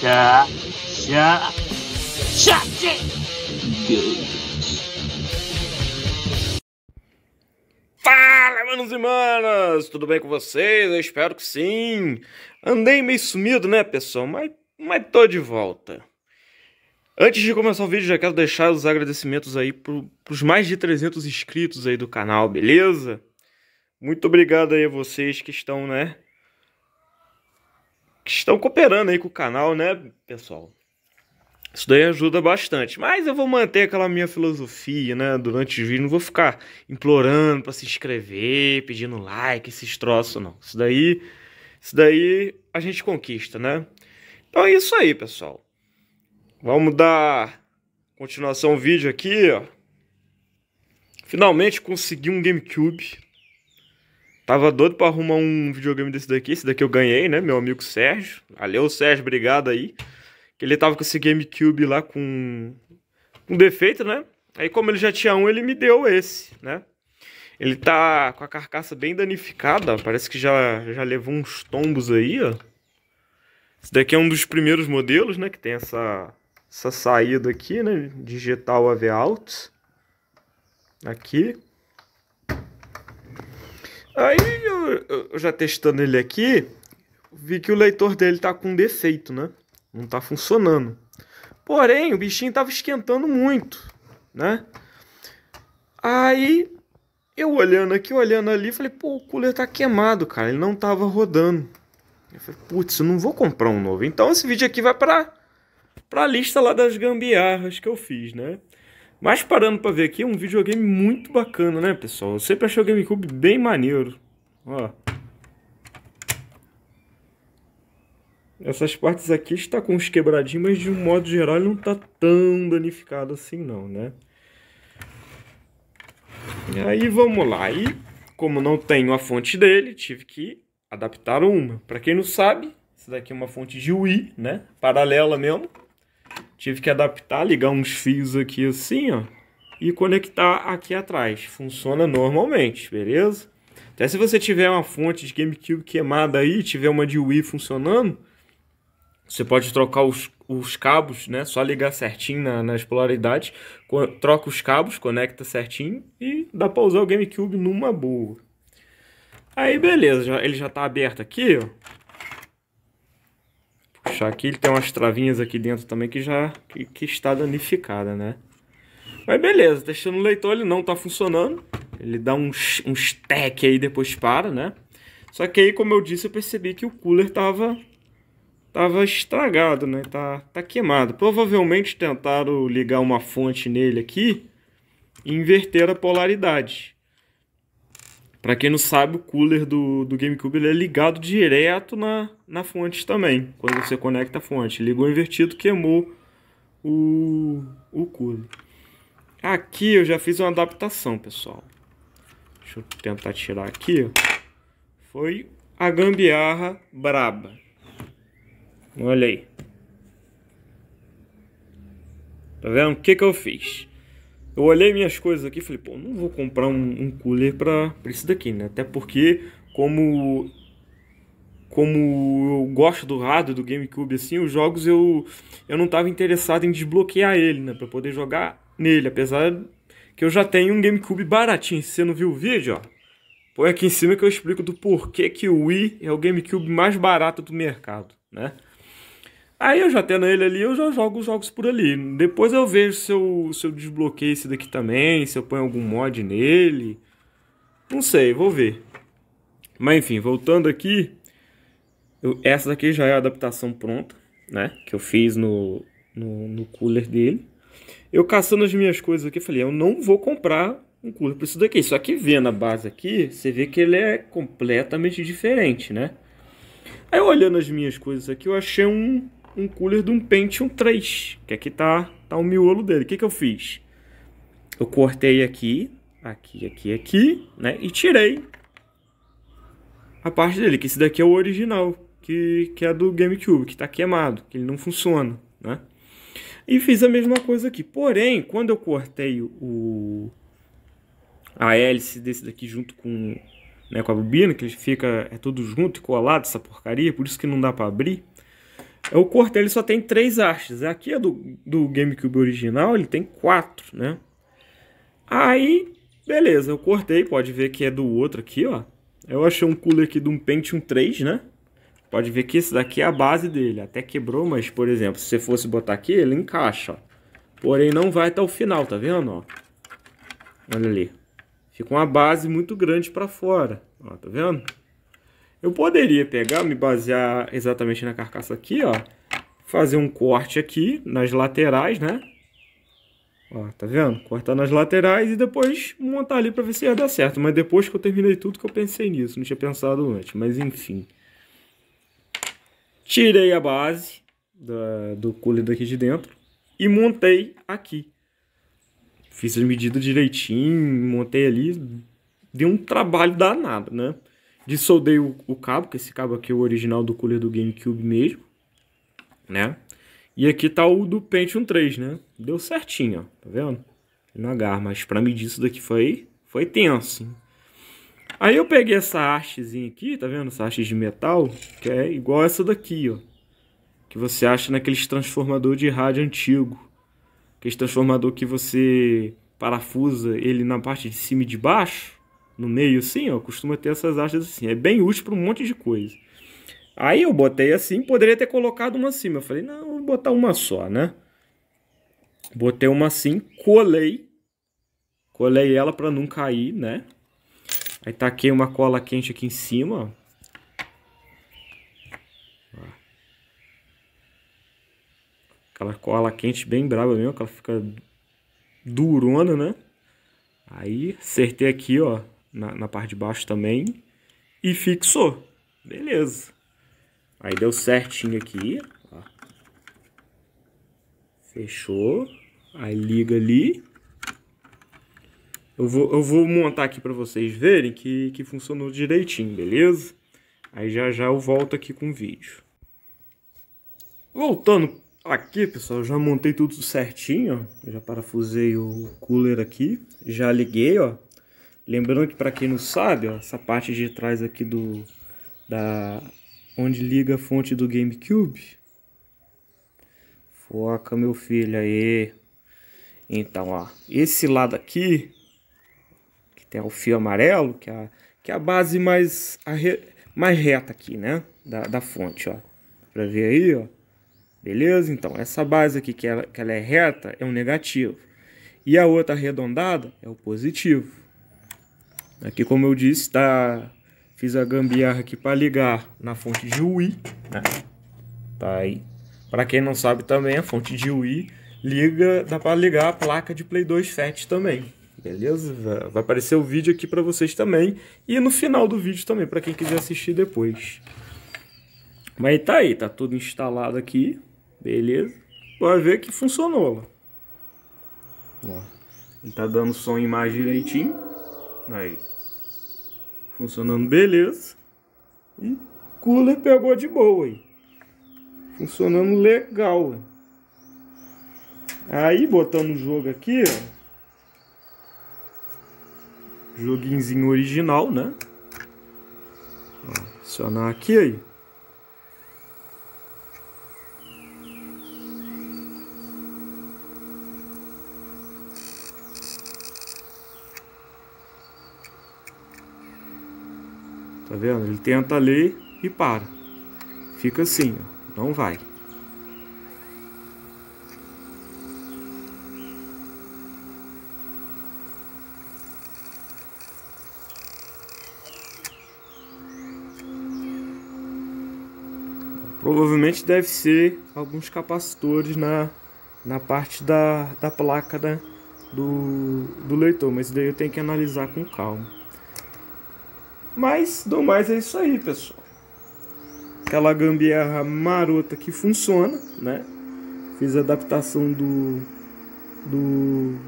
chá, chá, chá de Fala, manos e manas! Tudo bem com vocês? Eu espero que sim! Andei meio sumido, né, pessoal? Mas, mas tô de volta. Antes de começar o vídeo, já quero deixar os agradecimentos aí pro, pros mais de 300 inscritos aí do canal, beleza? Muito obrigado aí a vocês que estão, né, que estão cooperando aí com o canal, né, pessoal? Isso daí ajuda bastante. Mas eu vou manter aquela minha filosofia, né? Durante os vídeos, não vou ficar implorando para se inscrever, pedindo like, esses troços, não. Isso daí, isso daí a gente conquista, né? Então é isso aí, pessoal. Vamos dar continuação ao vídeo aqui, ó. Finalmente consegui um GameCube. Tava doido pra arrumar um videogame desse daqui. Esse daqui eu ganhei, né? Meu amigo Sérgio. Valeu, Sérgio, obrigado aí. Ele tava com esse GameCube lá com um defeito, né? Aí, como ele já tinha um, ele me deu esse, né? Ele tá com a carcaça bem danificada. Parece que já, já levou uns tombos aí, ó. Esse daqui é um dos primeiros modelos, né? Que tem essa, essa saída aqui, né? Digital AV Out. Aqui. Aí eu, eu já testando ele aqui, vi que o leitor dele tá com defeito, né? Não tá funcionando. Porém, o bichinho tava esquentando muito, né? Aí eu olhando aqui, olhando ali, falei, pô, o cooler tá queimado, cara. Ele não tava rodando. Eu falei, putz, eu não vou comprar um novo. Então esse vídeo aqui vai pra, pra lista lá das gambiarras que eu fiz, né? Mas parando para ver aqui, é um videogame muito bacana, né, pessoal? Eu sempre achei o GameCube bem maneiro. Ó. Essas partes aqui está com uns quebradinhos, mas de um modo geral ele não está tão danificado assim não, né? E aí vamos lá. E como não tenho a fonte dele, tive que adaptar uma. Para quem não sabe, isso daqui é uma fonte de Wii, né? Paralela mesmo. Tive que adaptar, ligar uns fios aqui assim, ó, e conectar aqui atrás. Funciona normalmente, beleza? Até se você tiver uma fonte de GameCube queimada aí, tiver uma de Wii funcionando, você pode trocar os, os cabos, né? Só ligar certinho na, nas polaridades, troca os cabos, conecta certinho e dá para usar o GameCube numa boa. Aí beleza, já, ele já está aberto aqui, ó puxar aqui, ele tem umas travinhas aqui dentro também que já que, que está danificada, né? Mas beleza, testando tá o leitor, ele não está funcionando. Ele dá uns, uns aí, depois para, né? Só que aí, como eu disse, eu percebi que o cooler tava, tava estragado, né? Tá, tá queimado. Provavelmente tentaram ligar uma fonte nele aqui e inverter a polaridade. Para quem não sabe, o cooler do, do GameCube ele é ligado direto na, na fonte também. Quando você conecta a fonte. Ligou invertido, queimou o, o cooler. Aqui eu já fiz uma adaptação, pessoal. Deixa eu tentar tirar aqui. Foi a gambiarra braba. Olha aí. Tá vendo? O que, que eu fiz? Eu olhei minhas coisas aqui e falei, pô, não vou comprar um, um cooler para isso daqui, né? Até porque, como como eu gosto do rádio do GameCube assim, os jogos eu eu não estava interessado em desbloquear ele, né, para poder jogar nele, apesar que eu já tenho um GameCube baratinho. Se você não viu o vídeo, ó, põe aqui em cima que eu explico do porquê que o Wii é o GameCube mais barato do mercado, né? Aí eu já tendo ele ali, eu já jogo os jogos por ali. Depois eu vejo se eu, se eu desbloqueio esse daqui também, se eu ponho algum mod nele. Não sei, vou ver. Mas enfim, voltando aqui, eu, essa daqui já é a adaptação pronta, né? Que eu fiz no, no, no cooler dele. Eu caçando as minhas coisas aqui, falei, eu não vou comprar um cooler para isso daqui. Só que vendo a base aqui, você vê que ele é completamente diferente, né? Aí olhando as minhas coisas aqui, eu achei um um cooler de um Pentium 3, que aqui tá, tá o miolo dele. O que, que eu fiz? Eu cortei aqui, aqui, aqui, aqui, né? E tirei a parte dele, que esse daqui é o original, que, que é do GameCube, que tá queimado, que ele não funciona, né? E fiz a mesma coisa aqui. Porém, quando eu cortei o a hélice desse daqui junto com, né, com a bobina, que ele fica é tudo junto e colado essa porcaria, por isso que não dá para abrir. É, o corte ele só tem três hastes. Aqui é do, do GameCube original, ele tem quatro, né? Aí, beleza, eu cortei, pode ver que é do outro aqui, ó. Eu achei um cooler aqui de um Pentium 3, né? Pode ver que esse daqui é a base dele. Até quebrou, mas, por exemplo, se você fosse botar aqui, ele encaixa, ó. Porém, não vai até o final, tá vendo, ó? Olha ali. Fica uma base muito grande pra fora, ó, tá vendo? Eu poderia pegar, me basear exatamente na carcaça aqui, ó. Fazer um corte aqui nas laterais, né? Ó, tá vendo? Cortar nas laterais e depois montar ali pra ver se ia dar certo. Mas depois que eu terminei tudo que eu pensei nisso. Não tinha pensado antes, mas enfim. Tirei a base da, do cooler daqui de dentro e montei aqui. Fiz as medidas direitinho, montei ali. Deu um trabalho danado, né? Dissoldei o, o cabo, que esse cabo aqui é o original do cooler do GameCube mesmo, né? E aqui tá o do Pentium 3, né? Deu certinho, ó, tá vendo? Não agarra, mas pra medir isso daqui foi, foi tenso. Aí eu peguei essa hastezinha aqui, tá vendo? Essa haste de metal, que é igual essa daqui, ó. Que você acha naqueles transformador de rádio antigo. Aquele transformador que você parafusa ele na parte de cima e de baixo no meio assim, ó, costuma ter essas hastes assim. É bem útil para um monte de coisa. Aí eu botei assim, poderia ter colocado uma assim, eu falei, não, vou botar uma só, né? Botei uma assim, colei. Colei ela para não cair, né? Aí taquei uma cola quente aqui em cima, ó. Aquela cola quente bem brava mesmo, que ela fica durona, né? Aí acertei aqui, ó na, na parte de baixo também e fixou. Beleza. Aí deu certinho aqui. Ó. Fechou. Aí liga ali. Eu vou, eu vou montar aqui para vocês verem que, que funcionou direitinho, beleza? Aí já já eu volto aqui com o vídeo. Voltando aqui, pessoal, já montei tudo certinho, ó. Já parafusei o cooler aqui. Já liguei, ó. Lembrando que para quem não sabe, ó, essa parte de trás aqui do da onde liga a fonte do GameCube. Foca, meu filho, aí. Então, ó, esse lado aqui que tem o fio amarelo, que é a, que é a base mais a re, mais reta aqui, né, da, da fonte, ó. Para ver aí, ó. Beleza? Então, essa base aqui que ela, que ela é reta é um negativo. E a outra arredondada é o positivo. Aqui, é como eu disse, tá... fiz a gambiarra aqui para ligar na fonte de UI, né? Tá aí. Para quem não sabe também, a fonte de UI liga, dá para ligar a placa de Play 2 FAT também. Beleza? Vai aparecer o vídeo aqui para vocês também e no final do vídeo também para quem quiser assistir depois. Mas tá aí, tá tudo instalado aqui. Beleza? Pode ver que funcionou. Ó. Ele tá dando som e imagem direitinho. Aí. Funcionando beleza. E cooler pegou de boa. Aí. Funcionando legal. Aí. Aí, botando o jogo aqui, ó. Joguinzinho original, né? Ó, acionar aqui aí. vendo? Ele tenta ali e para. Fica assim, ó. não vai. Provavelmente deve ser alguns capacitores na, na parte da, da placa da, né, do, do leitor, mas daí eu tenho que analisar com calma. Mas, do mais, é isso aí, pessoal. Aquela gambiarra marota que funciona, né? Fiz a adaptação do... do...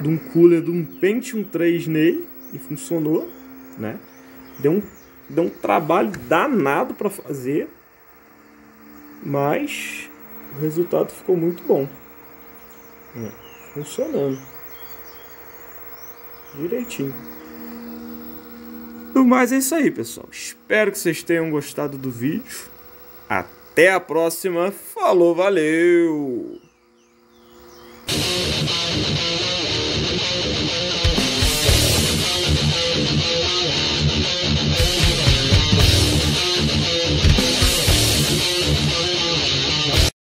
de um cooler de um Pentium 3 nele e funcionou, né? Deu um, deu um trabalho danado para fazer, mas o resultado ficou muito bom. Hum, funcionando. Direitinho. No mais é isso aí, pessoal. Espero que vocês tenham gostado do vídeo. Até a próxima. Falou, valeu!